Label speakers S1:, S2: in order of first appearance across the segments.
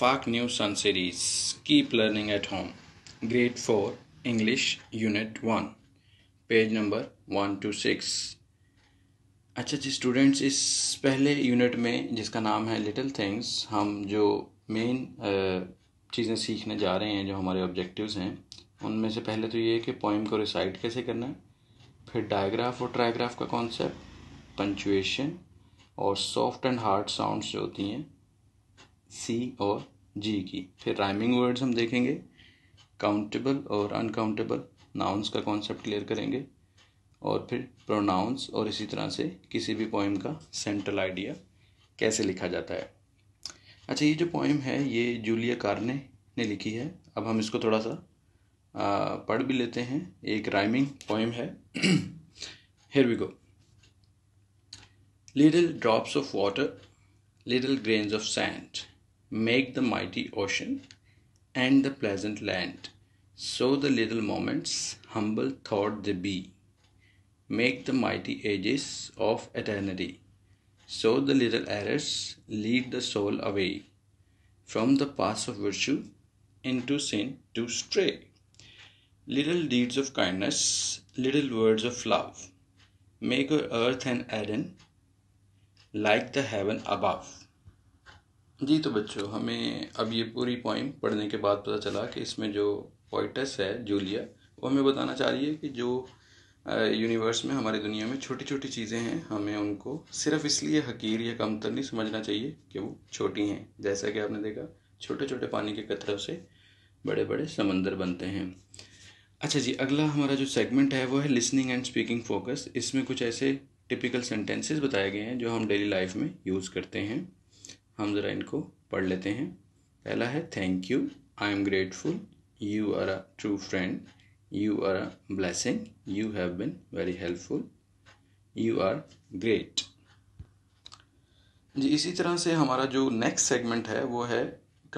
S1: फाक new sun series keep learning at home grade four English unit one page number one two six अच्छा जी students इस पहले unit में जिसका नाम है लिटिल थिंग्स हम जो मेन चीज़ें सीखने जा रहे हैं जो हमारे ऑब्जेक्टिव्स हैं उनमें से पहले तो ये है कि पोइम को रिसाइट कैसे करना है फिर डायग्राफ और ट्राइग्राफ का कॉन्सेप्ट पंचुएशन और सॉफ्ट एंड हार्ड साउंड्स जो होती हैं सी और जी की फिर राइमिंग वर्ड्स हम देखेंगे काउंटेबल और अनकाउंटेबल नाउन्स का कॉन्सेप्ट क्लियर करेंगे और फिर प्रोनाउंस और इसी तरह से किसी भी पोइम का सेंट्रल आइडिया कैसे लिखा जाता है अच्छा ये जो पोइम है ये जूलिया कार्ने ने लिखी है अब हम इसको थोड़ा सा आ, पढ़ भी लेते हैं एक राइमिंग पोइम है here we go little drops of water little grains of sand make the mighty ocean and the pleasant land. So the little moments humble thought they be, make the mighty ages of eternity. So the little errors lead the soul away from the path of virtue into sin to stray. Little deeds of kindness, little words of love, make our earth and Eden like the heaven above. जी तो बच्चों हमें अब ये पूरी poem पढ़ने के बाद पता चला कि इसमें जो पोइटस है जूलिया वो हमें बताना चाह रही है कि जो यूनिवर्स में हमारी दुनिया में छोटी छोटी चीज़ें हैं हमें उनको सिर्फ इसलिए हकीर या कमतर नहीं समझना चाहिए कि वो छोटी हैं जैसा कि आपने देखा छोटे छोटे पानी के कतरों से बड़े बड़े समंदर बनते हैं अच्छा जी अगला हमारा जो सेगमेंट है वो है लिसनिंग एंड स्पीकिंग फोकस इसमें कुछ ऐसे टिपिकल सेंटेंसेस बताए गए हैं जो हम डेली लाइफ में यूज़ करते हैं हम ज़रा इनको पढ़ लेते हैं पहला है thank you I am grateful you are a true friend you are a blessing you have been very helpful you are great जी इसी तरह से हमारा जो नेक्स्ट सेगमेंट है वो है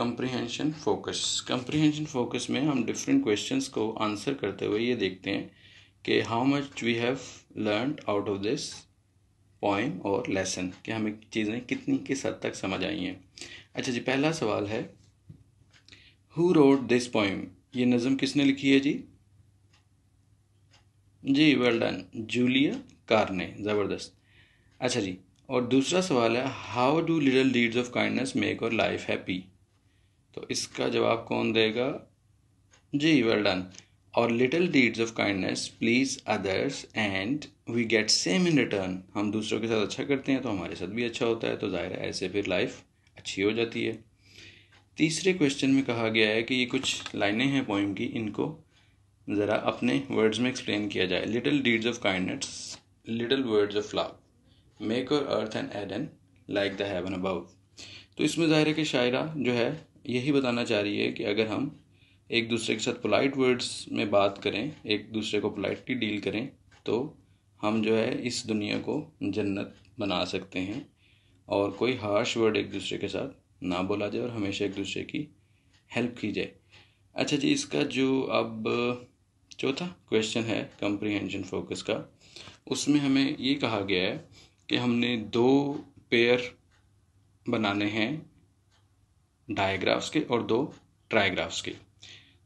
S1: कंप्रीहेंशन फोकस कंप्रीहेंशन फोकस में हम डिफरेंट क्वेश्चंस को आंसर करते हुए ये देखते हैं कि how much we have learn out of this poem और लेसन कि हमें चीज़ें कितनी किस हद तक समझ आई हैं अच्छा जी पहला सवाल है हु रोड दिस पॉइम ये नज़म किसने लिखी है जी जी वेल डन जूलिया कार ने ज़बरदस्त अच्छा जी और दूसरा सवाल है how do little deeds of kindness make our life happy तो इसका जवाब कौन देगा जी वेल डन और little deeds of kindness please others and we get same in return हम दूसरों के साथ अच्छा करते हैं तो हमारे साथ भी अच्छा होता है तो ज़ाहिर है ऐसे फिर लाइफ अच्छी हो जाती है तीसरे क्वेश्चन में कहा गया है कि ये कुछ लाइनें हैं पोइम की इनको ज़रा अपने वर्ड्स में एक्सप्लेन किया जाए little deeds of kindness little words of love make our earth and Eden like the heaven above तो इसमें ज़ाहिर है कि शायरा जो है यही बताना चाह रही है कि अगर हम एक दूसरे के साथ पोलाइट वर्ड्स में बात करें एक दूसरे को पोलाइटली डील करें तो हम जो है इस दुनिया को जन्नत बना सकते हैं और कोई हार्श वर्ड एक दूसरे के साथ ना बोला जाए और हमेशा एक दूसरे की हेल्प की जाए अच्छा जी इसका जो अब चौथा क्वेश्चन है कंप्रीहेंशन फोकस का उसमें हमें ये कहा गया है कि हमने दो पेयर बनाने हैं डायग्राफ्स के और दो ट्राइग्राफ्स के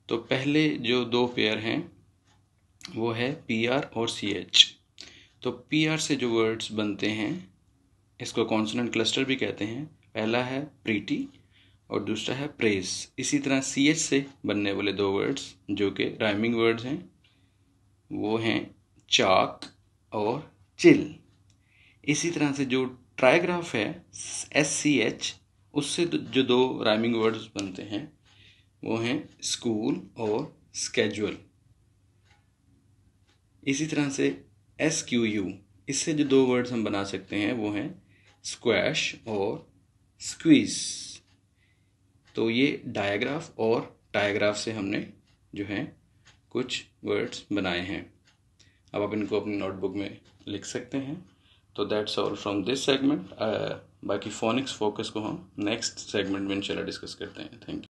S1: तो पहले जो दो पेयर हैं वो है पी आर और सी एच तो पी आर से जो वर्ड्स बनते हैं इसको कॉन्सोनेंट क्लस्टर भी कहते हैं पहला है प्रीटी और दूसरा है प्रेस इसी तरह सी एच से बनने वाले दो वर्ड्स जो कि राइमिंग वर्ड्स हैं वो हैं चाक और चिल इसी तरह से जो ट्राइग्राफ है एस सी एच उससे जो दो राइमिंग वर्ड्स बनते हैं वो हैं स्कूल और स्केजुअल इसी तरह से एस क्यू यू इससे जो दो वर्ड्स हम बना सकते हैं वो हैं स्क्वैश और स्क्वीज तो ये डायग्राफ और टाइग्राफ से हमने जो है कुछ वर्ड्स बनाए हैं अब आप इनको अपनी नोटबुक में लिख सकते हैं तो that's all from this segment बाकी फोनिक्स फोकस को हम नेक्स्ट सेगमेंट में इंशाल्लाह डिस्कस करते हैं थैंक यू